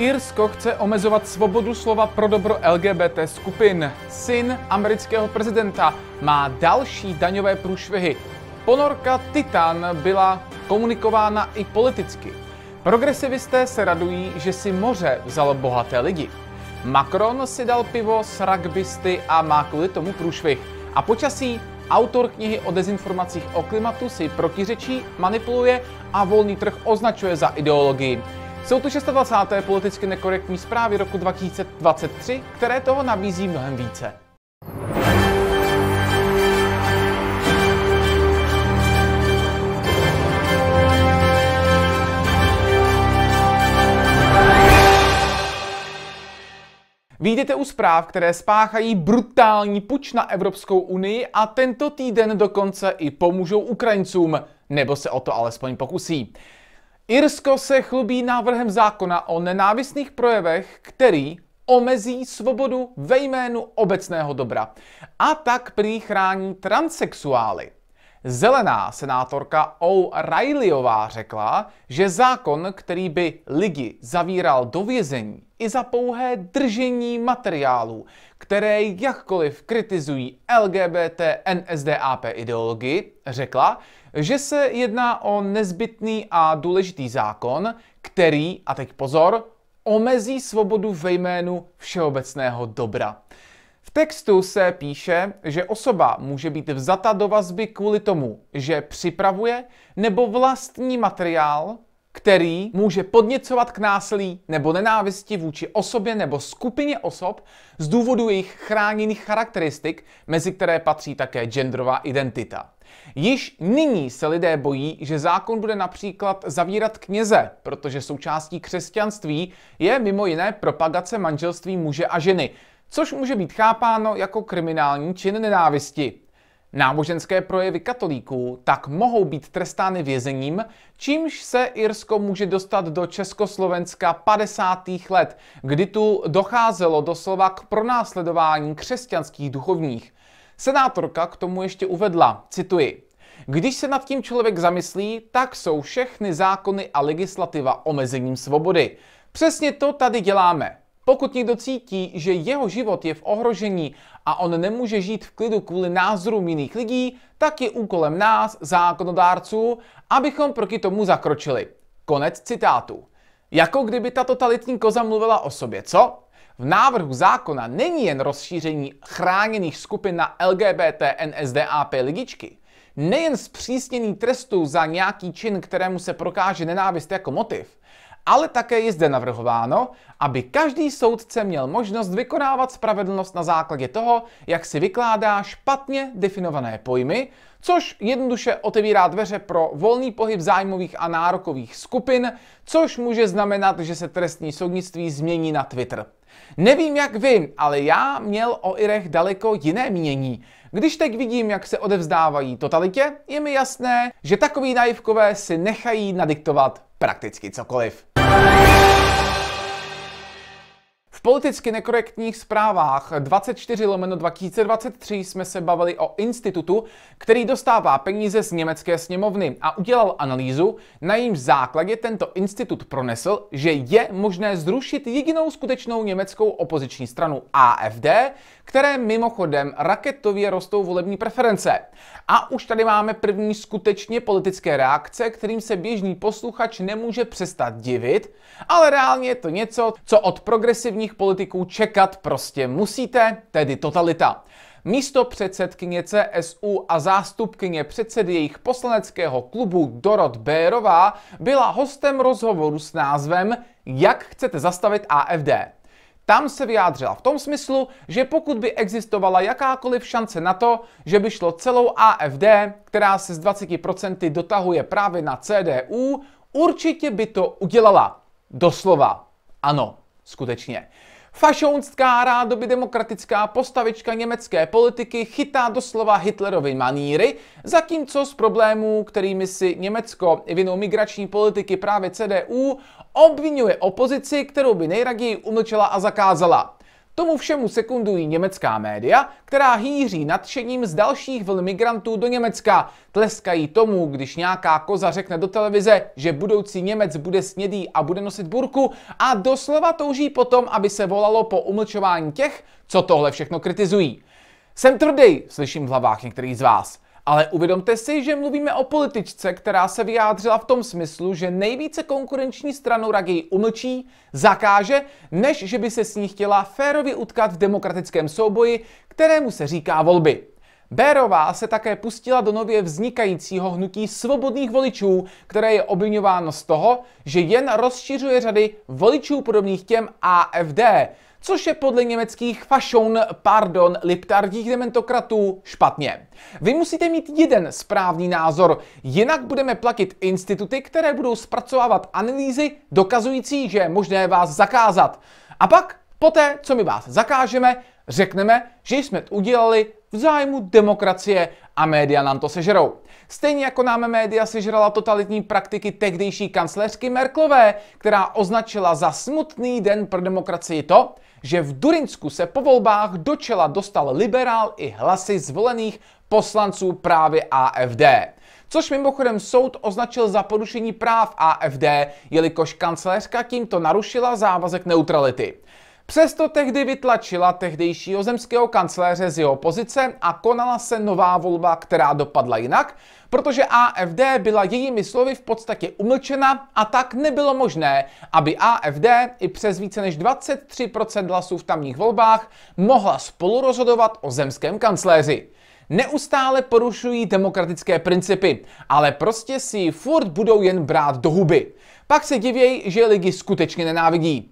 Irsko chce omezovat svobodu slova pro dobro LGBT skupin. Syn amerického prezidenta má další daňové průšvihy. Ponorka Titan byla komunikována i politicky. Progresivisté se radují, že si moře vzalo bohaté lidi. Macron si dal pivo s rugbysty a má kvůli tomu průšvih. A počasí Autor knihy o dezinformacích o klimatu si protiřečí, manipuluje a volný trh označuje za ideologii. Jsou tu 26. politicky nekorektní zprávy roku 2023, které toho nabízí mnohem více. Vídete u zpráv, které spáchají brutální puč na Evropskou unii a tento týden dokonce i pomůžou Ukrajincům, nebo se o to alespoň pokusí. Irsko se chlubí návrhem zákona o nenávistných projevech, který omezí svobodu ve jménu obecného dobra. A tak prý chrání transexuály. Zelená senátorka O'Reillyová řekla, že zákon, který by lidi zavíral do vězení i za pouhé držení materiálů, které jakkoliv kritizují LGBT NSDAP ideologii, řekla, že se jedná o nezbytný a důležitý zákon, který, a teď pozor, omezí svobodu ve jménu všeobecného dobra. V textu se píše, že osoba může být vzata do vazby kvůli tomu, že připravuje nebo vlastní materiál, který může podněcovat k násilí nebo nenávisti vůči osobě nebo skupině osob z důvodu jejich chráněných charakteristik, mezi které patří také genderová identita. Již nyní se lidé bojí, že zákon bude například zavírat kněze, protože součástí křesťanství je mimo jiné propagace manželství muže a ženy, což může být chápáno jako kriminální čin nenávisti. Náboženské projevy katolíků tak mohou být trestány vězením, čímž se Irsko může dostat do Československa 50. let, kdy tu docházelo doslova k pronásledování křesťanských duchovních. Senátorka k tomu ještě uvedla, cituji, když se nad tím člověk zamyslí, tak jsou všechny zákony a legislativa omezením svobody. Přesně to tady děláme. Pokud někdo cítí, že jeho život je v ohrožení a on nemůže žít v klidu kvůli názorům jiných lidí, tak je úkolem nás, zákonodárců, abychom proti tomu zakročili. Konec citátu. Jako kdyby ta totalitní koza mluvila o sobě, co? V návrhu zákona není jen rozšíření chráněných skupin na LGBT NSDAP lidičky. nejen zpřísnění trestů za nějaký čin, kterému se prokáže nenávist jako motiv, ale také je zde navrhováno, aby každý soudce měl možnost vykonávat spravedlnost na základě toho, jak si vykládá špatně definované pojmy, což jednoduše otevírá dveře pro volný pohyb zájmových a nárokových skupin, což může znamenat, že se trestní soudnictví změní na Twitter. Nevím jak vy, ale já měl o Irech daleko jiné mínění. Když teď vidím, jak se odevzdávají totalitě, je mi jasné, že takový naivkové si nechají nadiktovat prakticky cokoliv. V politicky nekorektních zprávách 24 lomeno 2023 jsme se bavili o institutu, který dostává peníze z německé sněmovny a udělal analýzu, na jejím základě tento institut pronesl, že je možné zrušit jedinou skutečnou německou opoziční stranu AFD, které mimochodem raketově rostou volební preference. A už tady máme první skutečně politické reakce, kterým se běžný posluchač nemůže přestat divit, ale reálně je to něco, co od progresivních politiků čekat prostě musíte, tedy totalita. Místo předsedkyně CSU a zástupkyně předsedy jejich poslaneckého klubu Dorot Bérová byla hostem rozhovoru s názvem Jak chcete zastavit AFD tam se vyjádřila v tom smyslu, že pokud by existovala jakákoliv šance na to, že by šlo celou AFD, která se z 20% dotahuje právě na CDU, určitě by to udělala. Doslova. Ano, skutečně. Fašounská rádoby demokratická postavička německé politiky chytá doslova Hitlerovy maníry, zatímco z problémů, kterými si Německo vinou migrační politiky právě CDU, obvinuje opozici, kterou by nejraději umlčela a zakázala. Tomu všemu sekundují německá média, která hýří nadšením z dalších vln migrantů do Německa. Tleskají tomu, když nějaká koza řekne do televize, že budoucí Němec bude snědý a bude nosit burku a doslova touží potom, aby se volalo po umlčování těch, co tohle všechno kritizují. Jsem tvrdý, slyším v hlavách některých z vás. Ale uvědomte si, že mluvíme o političce, která se vyjádřila v tom smyslu, že nejvíce konkurenční stranu raději umlčí, zakáže, než že by se s ní chtěla férově utkat v demokratickém souboji, kterému se říká volby. Bérová se také pustila do nově vznikajícího hnutí svobodných voličů, které je obvinováno z toho, že jen rozšiřuje řady voličů podobných těm AFD, což je podle německých fashion, pardon, liptardích dementokratů špatně. Vy musíte mít jeden správný názor, jinak budeme platit instituty, které budou zpracovávat analýzy dokazující, že je možné vás zakázat. A pak, poté, co my vás zakážeme, řekneme, že jsme udělali v zájmu demokracie a média nám to sežerou. Stejně jako nám média sežrala totalitní praktiky tehdejší kancléřky Merklové, která označila za smutný den pro demokracii to, že v Durinsku se po volbách do čela dostal liberál i hlasy zvolených poslanců právě AFD. Což mimochodem soud označil za porušení práv AFD, jelikož kancelářka tímto narušila závazek neutrality. Přesto tehdy vytlačila tehdejšího zemského kancléře z jeho pozice a konala se nová volba, která dopadla jinak, protože AFD byla jejími slovy v podstatě umlčena a tak nebylo možné, aby AFD i přes více než 23% hlasů v tamních volbách mohla spolurozhodovat o zemském kancléři neustále porušují demokratické principy, ale prostě si ji furt budou jen brát do huby. Pak se divějí, že lidi skutečně nenávidí.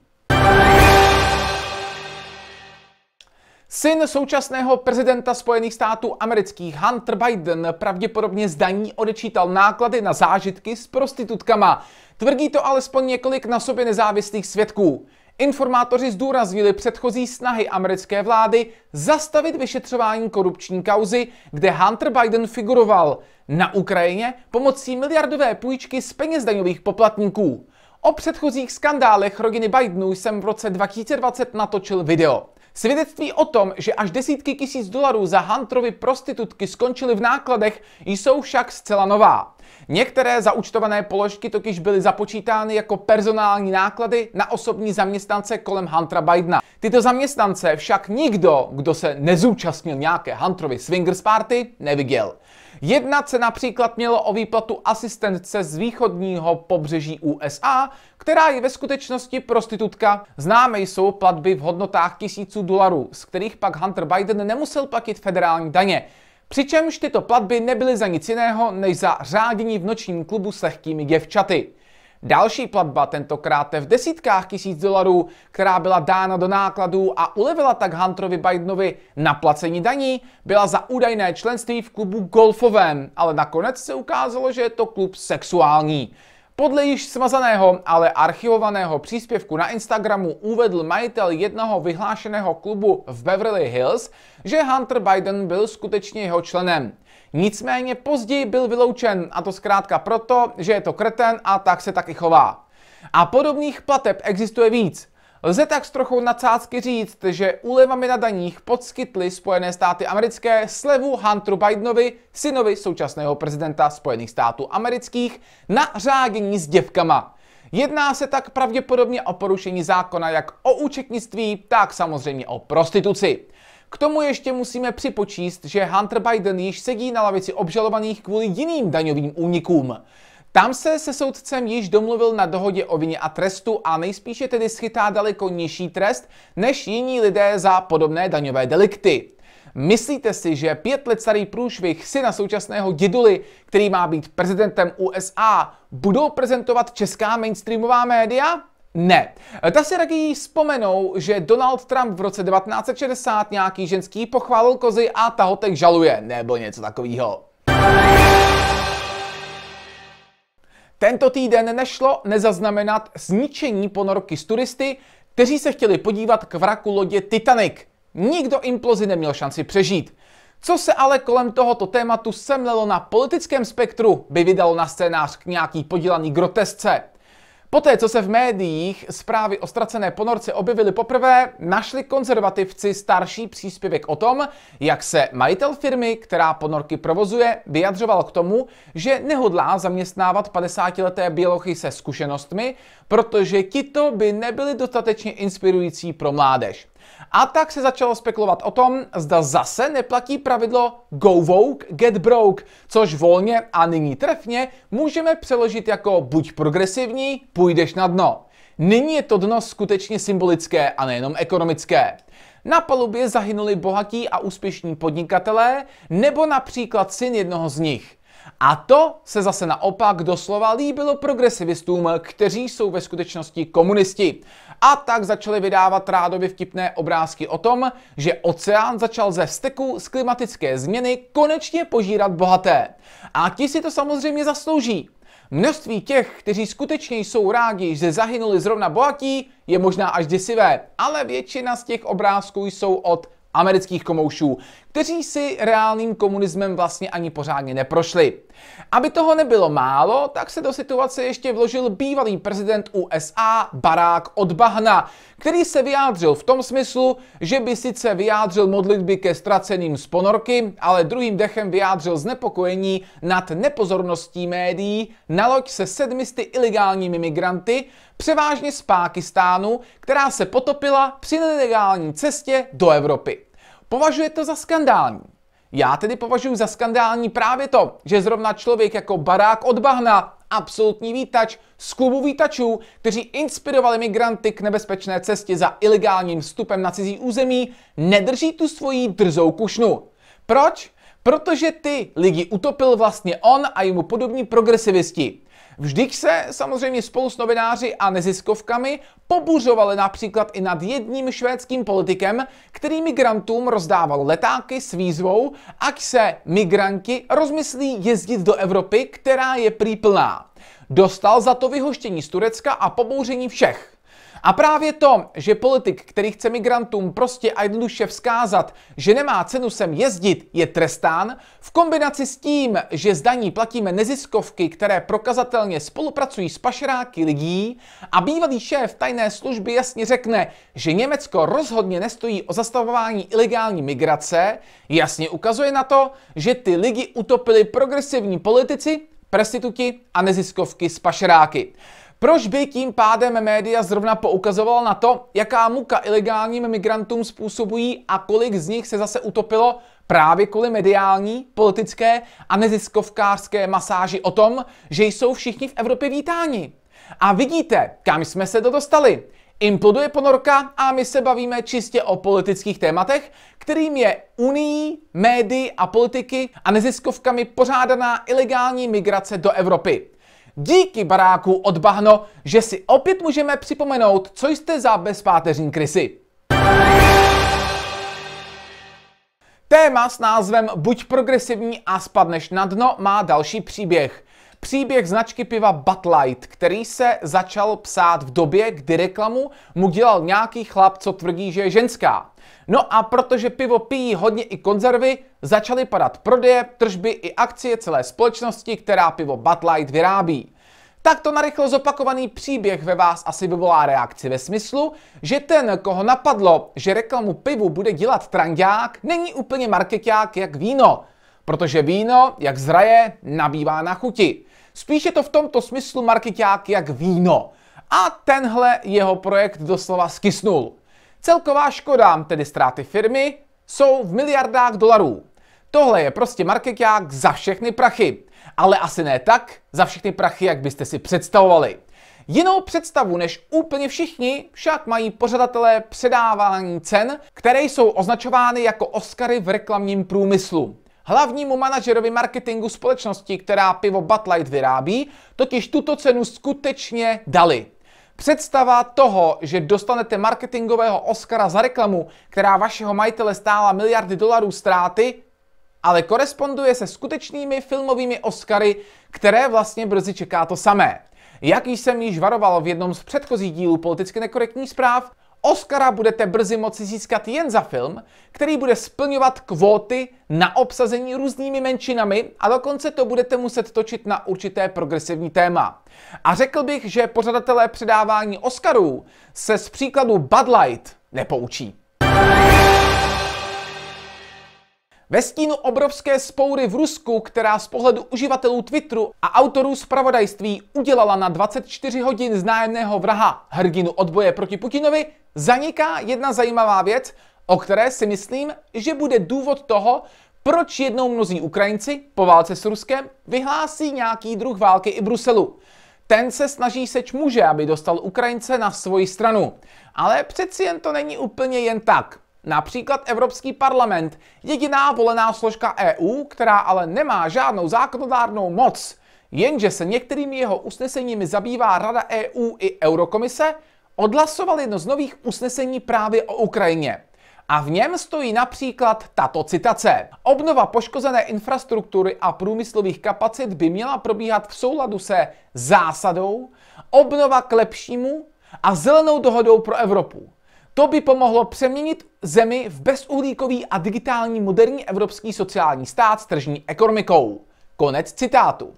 Syn současného prezidenta Spojených států amerických Hunter Biden pravděpodobně z daní odečítal náklady na zážitky s prostitutkama. Tvrdí to alespoň několik na sobě nezávislých svědků. Informátoři zdůraznili předchozí snahy americké vlády zastavit vyšetřování korupční kauzy, kde Hunter Biden figuroval na Ukrajině pomocí miliardové půjčky z peněz daňových poplatníků. O předchozích skandálech rodiny Bidenů jsem v roce 2020 natočil video. Svědectví o tom, že až desítky tisíc dolarů za Hunterovy prostitutky skončily v nákladech, jsou však zcela nová. Některé zaučtované položky totiž byly započítány jako personální náklady na osobní zaměstnance kolem Huntera Bidena. Tyto zaměstnance však nikdo, kdo se nezúčastnil nějaké Hunterovy swingers party, neviděl. Jednat se například mělo o výplatu asistentce z východního pobřeží USA, která je ve skutečnosti prostitutka. Známé jsou platby v hodnotách tisíců dolarů, z kterých pak Hunter Biden nemusel platit federální daně. Přičemž tyto platby nebyly za nic jiného než za řádění v nočním klubu s lehkými děvčaty. Další platba, tentokrát v desítkách tisíc dolarů, která byla dána do nákladů a ulevila tak Hunterovi Bidenovi na placení daní, byla za údajné členství v klubu golfovém, ale nakonec se ukázalo, že je to klub sexuální. Podle již smazaného, ale archivovaného příspěvku na Instagramu uvedl majitel jednoho vyhlášeného klubu v Beverly Hills, že Hunter Biden byl skutečně jeho členem. Nicméně později byl vyloučen, a to zkrátka proto, že je to kreten a tak se taky chová. A podobných plateb existuje víc. Lze tak s trochou nadsázky říct, že úlevami na daních podskytly Spojené státy americké slevu Hunteru Bidenovi, synovi současného prezidenta Spojených států amerických, na řádění s děvkama. Jedná se tak pravděpodobně o porušení zákona jak o účetnictví, tak samozřejmě o prostituci. K tomu ještě musíme připočíst, že Hunter Biden již sedí na lavici obžalovaných kvůli jiným daňovým únikům. Tam se se soudcem již domluvil na dohodě o vině a trestu a nejspíše tedy schytá daleko nižší trest než jiní lidé za podobné daňové delikty. Myslíte si, že pět let starý průšvih syna současného děduly, který má být prezidentem USA, budou prezentovat česká mainstreamová média? Ne. Ta si raději vzpomenou, že Donald Trump v roce 1960 nějaký ženský pochválil kozy a tahotek žaluje, nebo něco takového. Tento týden nešlo nezaznamenat zničení ponorky z turisty, kteří se chtěli podívat k vraku lodě Titanic. Nikdo implozi neměl šanci přežít. Co se ale kolem tohoto tématu semlelo na politickém spektru, by vydalo na scénář k nějaký podělaný grotesce. Poté, co se v médiích zprávy o ztracené ponorce objevily poprvé, našli konzervativci starší příspěvek o tom, jak se majitel firmy, která ponorky provozuje, vyjadřoval k tomu, že nehodlá zaměstnávat 50-leté bělochy se zkušenostmi, protože tito by nebyli dostatečně inspirující pro mládež. A tak se začalo spekulovat o tom, zda zase neplatí pravidlo go woke, get broke, což volně a nyní trefně můžeme přeložit jako buď progresivní, půjdeš na dno. Nyní je to dno skutečně symbolické a nejenom ekonomické. Na palubě zahynuli bohatí a úspěšní podnikatelé, nebo například syn jednoho z nich. A to se zase naopak doslova líbilo progresivistům, kteří jsou ve skutečnosti komunisti a tak začaly vydávat rádoby vtipné obrázky o tom, že oceán začal ze vzteku z klimatické změny konečně požírat bohaté. A ti si to samozřejmě zaslouží. Množství těch, kteří skutečně jsou rádi, že zahynuli zrovna bohatí, je možná až děsivé, ale většina z těch obrázků jsou od amerických komoušů, kteří si reálným komunismem vlastně ani pořádně neprošli. Aby toho nebylo málo, tak se do situace ještě vložil bývalý prezident USA Barack Odbahna, který se vyjádřil v tom smyslu, že by sice vyjádřil modlitby ke ztraceným z ponorky, ale druhým dechem vyjádřil znepokojení nad nepozorností médií na loď se sedmisty ilegálními migranty, převážně z Pákistánu, která se potopila při nelegální cestě do Evropy. Považuje to za skandální. Já tedy považuji za skandální právě to, že zrovna člověk jako barák od bahna, absolutní výtač z klubu výtačů, kteří inspirovali migranty k nebezpečné cestě za ilegálním vstupem na cizí území, nedrží tu svoji drzou kušnu. Proč? Protože ty lidi utopil vlastně on a jemu podobní progresivisti. Vždyť se samozřejmě spolu s novináři a neziskovkami pobuřovali například i nad jedním švédským politikem, který migrantům rozdával letáky s výzvou, ať se migranti rozmyslí jezdit do Evropy, která je prý plná. Dostal za to vyhoštění z Turecka a pobouření všech. A právě to, že politik, který chce migrantům prostě a jednoduše vzkázat, že nemá cenu sem jezdit, je trestán, v kombinaci s tím, že zdaní platíme neziskovky, které prokazatelně spolupracují s pašeráky lidí a bývalý šéf tajné služby jasně řekne, že Německo rozhodně nestojí o zastavování ilegální migrace, jasně ukazuje na to, že ty lidi utopili progresivní politici, prestituti a neziskovky s pašeráky. Proč by tím pádem média zrovna poukazovala na to, jaká muka ilegálním migrantům způsobují a kolik z nich se zase utopilo právě kvůli mediální, politické a neziskovkářské masáži o tom, že jsou všichni v Evropě vítáni? A vidíte, kam jsme se to dostali. Imploduje ponorka a my se bavíme čistě o politických tématech, kterým je unii, médii a politiky a neziskovkami pořádaná ilegální migrace do Evropy. Díky baráku od Bahno, že si opět můžeme připomenout, co jste za bezpáteřní krysy. Téma s názvem Buď progresivní a spadneš na dno má další příběh. Příběh značky piva Bud Light, který se začal psát v době, kdy reklamu mu dělal nějaký chlap, co tvrdí, že je ženská. No a protože pivo pijí hodně i konzervy, začaly padat prodeje, tržby i akcie celé společnosti, která pivo Bud Light vyrábí. Tak to narychlo zopakovaný příběh ve vás asi vyvolá reakci ve smyslu, že ten, koho napadlo, že reklamu pivu bude dělat trangák, není úplně markeťák jak víno. Protože víno, jak zraje, nabývá na chuti. Spíš je to v tomto smyslu marketák jak víno. A tenhle jeho projekt doslova skysnul. Celková škoda, tedy ztráty firmy, jsou v miliardách dolarů. Tohle je prostě marketák za všechny prachy. Ale asi ne tak za všechny prachy, jak byste si představovali. Jinou představu než úplně všichni však mají pořadatelé předávání cen, které jsou označovány jako Oscary v reklamním průmyslu hlavnímu manažerovi marketingu společnosti, která pivo Bud Light vyrábí, totiž tuto cenu skutečně dali. Představa toho, že dostanete marketingového Oscara za reklamu, která vašeho majitele stála miliardy dolarů ztráty, ale koresponduje se skutečnými filmovými Oscary, které vlastně brzy čeká to samé. Jak jsem již varoval v jednom z předchozích dílů politicky nekorektních zpráv, Oscara budete brzy moci získat jen za film, který bude splňovat kvóty na obsazení různými menšinami a dokonce to budete muset točit na určité progresivní téma. A řekl bych, že pořadatelé předávání Oscarů se z příkladu Bud Light nepoučí. Ve stínu obrovské spoury v Rusku, která z pohledu uživatelů Twitteru a autorů zpravodajství udělala na 24 hodin znájemného vraha hrdinu odboje proti Putinovi, zaniká jedna zajímavá věc, o které si myslím, že bude důvod toho, proč jednou mnozí Ukrajinci po válce s Ruskem vyhlásí nějaký druh války i Bruselu. Ten se snaží seč muže, aby dostal Ukrajince na svoji stranu. Ale přeci jen to není úplně jen tak například Evropský parlament, jediná volená složka EU, která ale nemá žádnou zákonodárnou moc, jenže se některými jeho usneseními zabývá Rada EU i Eurokomise, odhlasoval jedno z nových usnesení právě o Ukrajině. A v něm stojí například tato citace. Obnova poškozené infrastruktury a průmyslových kapacit by měla probíhat v souladu se zásadou obnova k lepšímu a zelenou dohodou pro Evropu. To by pomohlo přeměnit zemi v bezuhlíkový a digitální moderní evropský sociální stát s tržní ekonomikou. Konec citátu.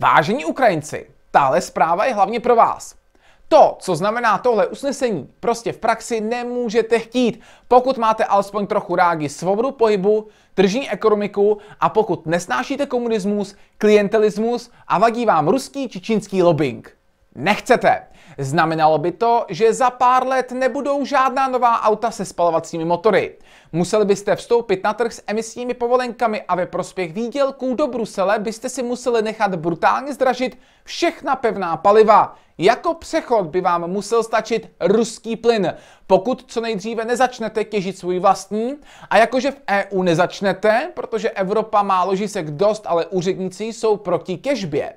Vážení Ukrajinci, tahle zpráva je hlavně pro vás. To, co znamená tohle usnesení, prostě v praxi nemůžete chtít, pokud máte alespoň trochu rádi svobodu pohybu, tržní ekonomiku a pokud nesnášíte komunismus, klientelismus a vadí vám ruský či čínský lobbying nechcete. Znamenalo by to, že za pár let nebudou žádná nová auta se spalovacími motory. Museli byste vstoupit na trh s emisními povolenkami a ve prospěch výdělků do Brusele byste si museli nechat brutálně zdražit všechna pevná paliva. Jako přechod by vám musel stačit ruský plyn, pokud co nejdříve nezačnete těžit svůj vlastní. A jakože v EU nezačnete, protože Evropa má ložisek dost, ale úředníci jsou proti těžbě.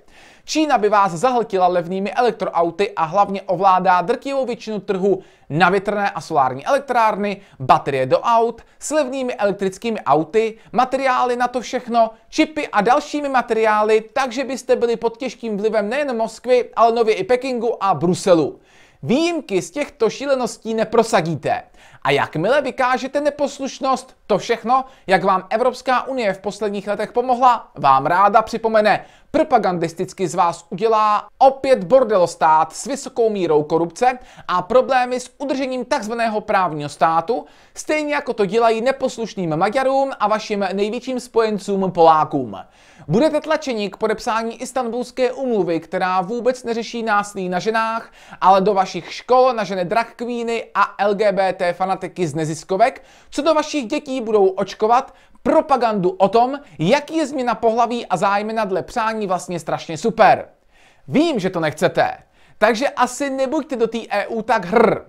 Čína by vás zahltila levnými elektroauty a hlavně ovládá drtivou většinu trhu na větrné a solární elektrárny, baterie do aut, s levnými elektrickými auty, materiály na to všechno, čipy a dalšími materiály, takže byste byli pod těžkým vlivem nejen Moskvy, ale nově i Pekingu a Bruselu. Výjimky z těchto šíleností neprosadíte. A jakmile vykážete neposlušnost, to všechno, jak vám Evropská unie v posledních letech pomohla, vám ráda připomene. Propagandisticky z vás udělá opět bordelostát s vysokou mírou korupce a problémy s udržením takzvaného právního státu, stejně jako to dělají neposlušným Maďarům a vašim největším spojencům Polákům. Budete tlačeni k podepsání istanbulské umluvy, která vůbec neřeší násilí na ženách, ale do vašich škol nažene drag queeny a LGBT fanatiky z neziskovek, co do vašich dětí budou očkovat propagandu o tom, jak je změna pohlaví a zájmy na dle přání vlastně strašně super. Vím, že to nechcete, takže asi nebuďte do té EU tak hr.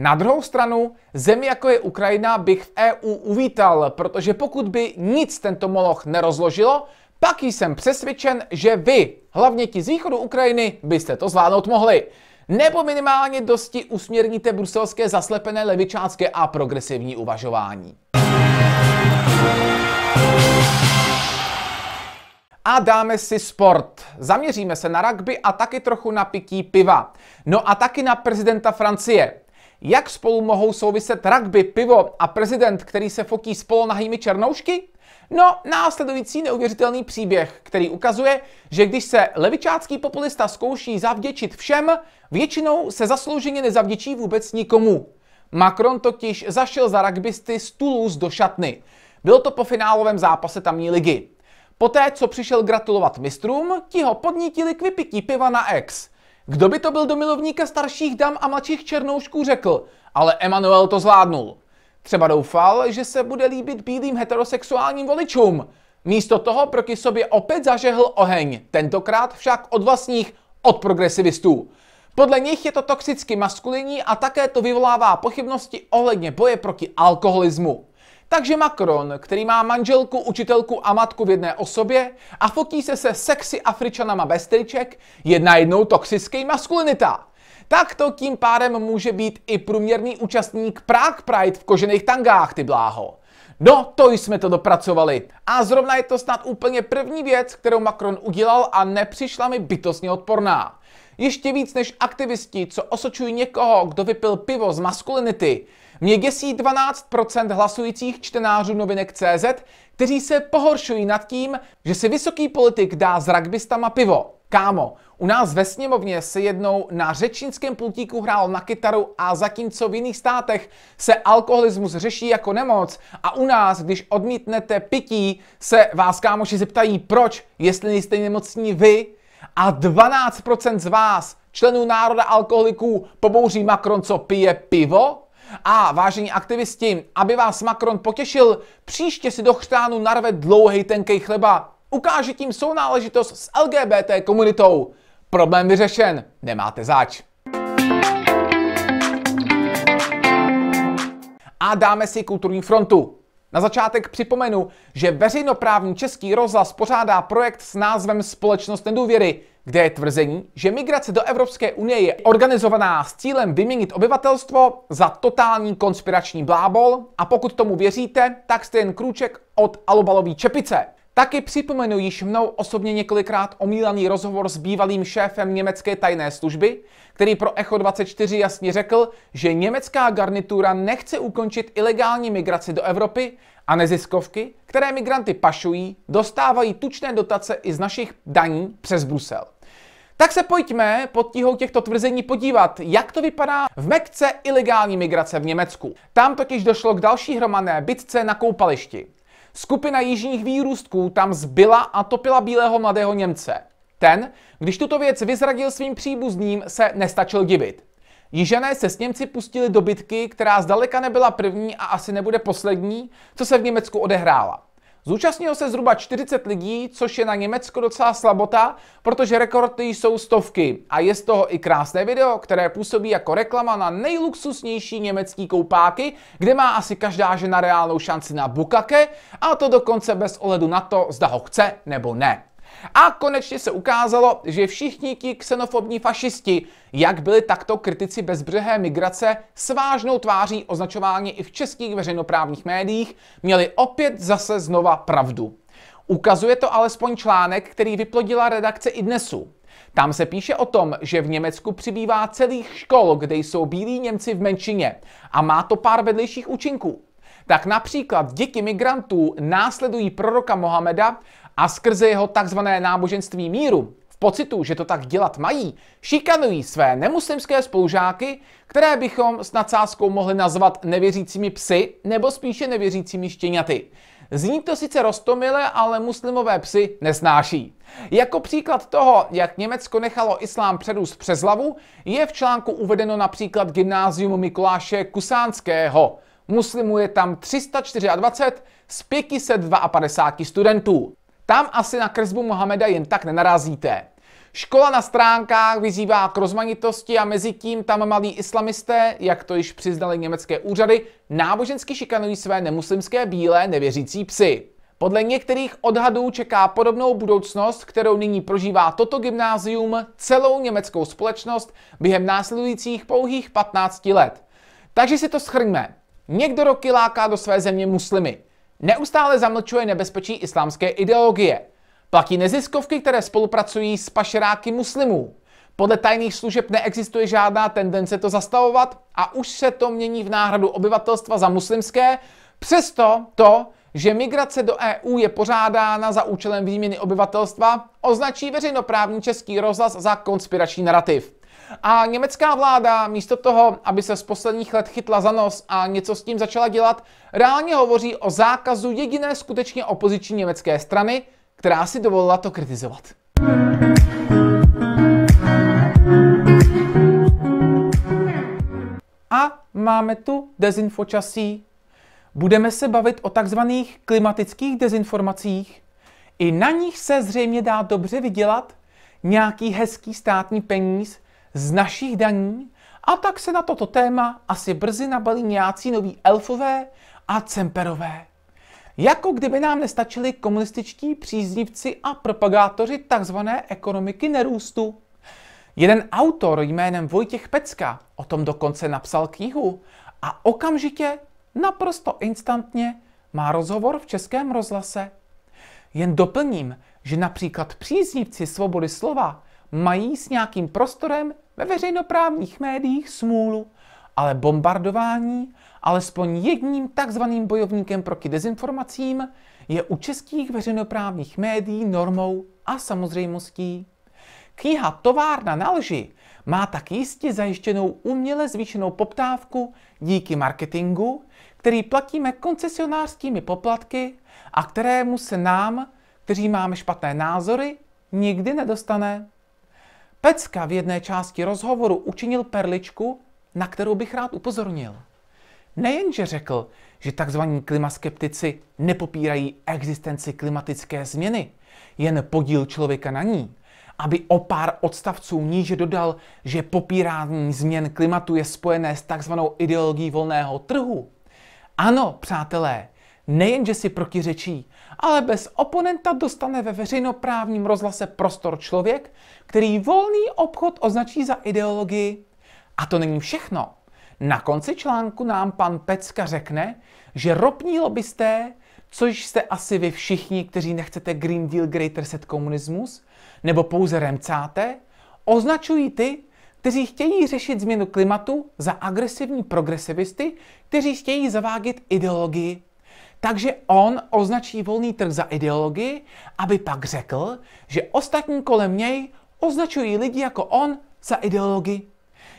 Na druhou stranu, zemi jako je Ukrajina bych v EU uvítal, protože pokud by nic tento moloch nerozložilo, pak jsem přesvědčen, že vy, hlavně ti z východu Ukrajiny, byste to zvládnout mohli. Nebo minimálně dosti usměrníte bruselské zaslepené levičácké a progresivní uvažování. A dáme si sport. Zaměříme se na rugby a taky trochu na pití piva. No a taky na prezidenta Francie. Jak spolu mohou souviset rugby, pivo a prezident, který se fotí spolonahými černoušky? No, následující neuvěřitelný příběh, který ukazuje, že když se levičácký populista zkouší zavděčit všem, většinou se zaslouženě nezavděčí vůbec nikomu. Macron totiž zašel za rugbysty z Toulouse do šatny. Bylo to po finálovém zápase tamní ligy. Poté, co přišel gratulovat mistrům, ti ho podnítili k vypití piva na ex. Kdo by to byl do milovníka starších dam a mladších černoušků řekl, ale Emanuel to zvládnul. Třeba doufal, že se bude líbit bílým heterosexuálním voličům. Místo toho proti sobě opět zažehl oheň, tentokrát však od vlastních, od progresivistů. Podle nich je to toxicky maskulinní a také to vyvolává pochybnosti ohledně boje proti alkoholismu. Takže Macron, který má manželku, učitelku a matku v jedné osobě a fotí se se sexy afričanama bez triček, je najednou toxický maskulinita tak to tím pádem může být i průměrný účastník Prague Pride v kožených tangách, ty bláho. No, to jsme to dopracovali. A zrovna je to snad úplně první věc, kterou Macron udělal a nepřišla mi bytostně odporná. Ještě víc než aktivisti, co osočují někoho, kdo vypil pivo z maskulinity. Mě děsí 12% hlasujících čtenářů novinek CZ, kteří se pohoršují nad tím, že si vysoký politik dá s ragbistama pivo. Kámo, u nás ve sněmovně se jednou na řečnickém pultíku hrál na kytaru a zatímco v jiných státech se alkoholismus řeší jako nemoc a u nás, když odmítnete pití, se vás kámoši zeptají proč, jestli nejste nemocní vy a 12% z vás, členů národa alkoholiků, pobouří Macron, co pije pivo? A vážení aktivisti, aby vás Macron potěšil, příště si do chřtánu narve dlouhej tenkej chleba. Ukáže tím sounáležitost s LGBT komunitou. Problém vyřešen, nemáte zač. A dáme si kulturní frontu. Na začátek připomenu, že veřejnoprávní Český rozhlas pořádá projekt s názvem Společnost nedůvěry, kde je tvrzení, že migrace do Evropské unie je organizovaná s cílem vyměnit obyvatelstvo za totální konspirační blábol a pokud tomu věříte, tak jste jen krůček od alobalové čepice. Taky připomenu již mnou osobně několikrát omílaný rozhovor s bývalým šéfem německé tajné služby, který pro Echo 24 jasně řekl, že německá garnitura nechce ukončit ilegální migraci do Evropy a neziskovky, které migranty pašují, dostávají tučné dotace i z našich daní přes Brusel. Tak se pojďme pod tíhou těchto tvrzení podívat, jak to vypadá v Mekce ilegální migrace v Německu. Tam totiž došlo k další hromadné bitce na koupališti. Skupina jižních výrůstků tam zbyla a topila bílého mladého Němce. Ten, když tuto věc vyzradil svým příbuzným, se nestačil divit. Jižané se s Němci pustili do bitky, která zdaleka nebyla první a asi nebude poslední, co se v Německu odehrála. Zúčastnilo se zhruba 40 lidí, což je na Německo docela slabota, protože rekordy jsou stovky a je z toho i krásné video, které působí jako reklama na nejluxusnější německý koupáky, kde má asi každá žena reálnou šanci na bukake a to dokonce bez ohledu na to, zda ho chce nebo ne. A konečně se ukázalo, že všichni ti xenofobní fašisti, jak byli takto kritici bezbřehé migrace s vážnou tváří označování i v českých veřejnoprávních médiích, měli opět zase znova pravdu. Ukazuje to alespoň článek, který vyplodila redakce i dnesu. Tam se píše o tom, že v Německu přibývá celých škol, kde jsou bílí Němci v menšině. A má to pár vedlejších účinků tak například děti migrantů následují proroka Mohameda a skrze jeho takzvané náboženství míru, v pocitu, že to tak dělat mají, šikanují své nemuslimské spolužáky, které bychom s nadsázkou mohli nazvat nevěřícími psy nebo spíše nevěřícími štěňaty. Zní to sice rostomile, ale muslimové psy nesnáší. Jako příklad toho, jak Německo nechalo islám předůst přes hlavu, je v článku uvedeno například gymnázium Mikuláše Kusánského muslimů je tam 324 z 552 studentů. Tam asi na kresbu Mohameda jen tak nenarazíte. Škola na stránkách vyzývá k rozmanitosti a mezi tím tam malí islamisté, jak to již přiznali německé úřady, nábožensky šikanují své nemuslimské bílé nevěřící psy. Podle některých odhadů čeká podobnou budoucnost, kterou nyní prožívá toto gymnázium, celou německou společnost během následujících pouhých 15 let. Takže si to schrňme. Někdo roky láká do své země muslimy. Neustále zamlčuje nebezpečí islámské ideologie. Platí neziskovky, které spolupracují s pašeráky muslimů. Podle tajných služeb neexistuje žádná tendence to zastavovat a už se to mění v náhradu obyvatelstva za muslimské, přesto to, že migrace do EU je pořádána za účelem výměny obyvatelstva, označí veřejnoprávní český rozhlas za konspirační narrativ. A německá vláda místo toho, aby se z posledních let chytla za nos a něco s tím začala dělat, reálně hovoří o zákazu jediné skutečně opoziční německé strany, která si dovolila to kritizovat. A máme tu dezinfočasí. Budeme se bavit o takzvaných klimatických dezinformacích. I na nich se zřejmě dá dobře vydělat nějaký hezký státní peníz, z našich daní a tak se na toto téma asi brzy nabalí nějací noví elfové a cemperové. Jako kdyby nám nestačili komunističtí příznivci a propagátoři tzv. ekonomiky nerůstu. Jeden autor jménem Vojtěch Pecka o tom dokonce napsal knihu a okamžitě, naprosto instantně, má rozhovor v Českém rozlase. Jen doplním, že například příznivci svobody slova mají s nějakým prostorem ve veřejnoprávních médiích smůlu, ale bombardování alespoň jedním takzvaným bojovníkem proti dezinformacím je u českých veřejnoprávních médií normou a samozřejmostí. Kniha Továrna na lži má tak jistě zajištěnou uměle zvýšenou poptávku díky marketingu, který platíme koncesionářskými poplatky a kterému se nám, kteří máme špatné názory, nikdy nedostane. Pecka v jedné části rozhovoru učinil perličku, na kterou bych rád upozornil. Nejenže řekl, že tzv. klimaskeptici nepopírají existenci klimatické změny, jen podíl člověka na ní, aby o pár odstavců níže dodal, že popírání změn klimatu je spojené s takzvanou ideologií volného trhu. Ano, přátelé, nejenže si protiřečí, ale bez oponenta dostane ve veřejnoprávním rozhlase prostor člověk, který volný obchod označí za ideologii. A to není všechno. Na konci článku nám pan Pecka řekne, že ropní lobbysté, což jste asi vy všichni, kteří nechcete Green Deal Greater Set komunismus, nebo pouze remcáte, označují ty, kteří chtějí řešit změnu klimatu za agresivní progresivisty, kteří chtějí zavágit ideologii takže on označí volný trh za ideologii, aby pak řekl, že ostatní kolem něj označují lidi jako on za ideologii.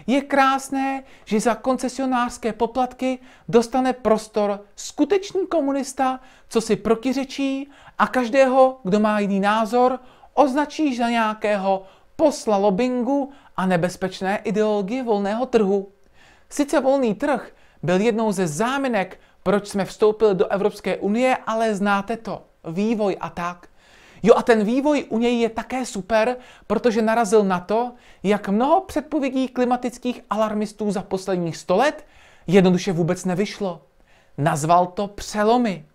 Je krásné, že za koncesionářské poplatky dostane prostor skutečný komunista, co si protiřečí a každého, kdo má jiný názor, označí za nějakého posla lobingu a nebezpečné ideologie volného trhu. Sice volný trh byl jednou ze záminek proč jsme vstoupili do Evropské unie, ale znáte to, vývoj a tak. Jo a ten vývoj u něj je také super, protože narazil na to, jak mnoho předpovědí klimatických alarmistů za posledních 100 let jednoduše vůbec nevyšlo. Nazval to přelomy.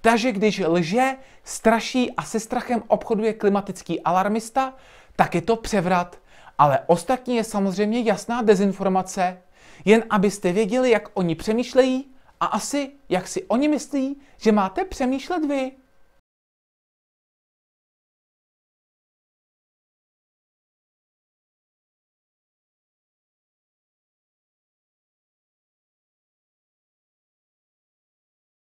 Takže když lže, straší a se strachem obchoduje klimatický alarmista, tak je to převrat. Ale ostatní je samozřejmě jasná dezinformace. Jen abyste věděli, jak oni přemýšlejí a asi jak si oni myslí, že máte přemýšlet vy.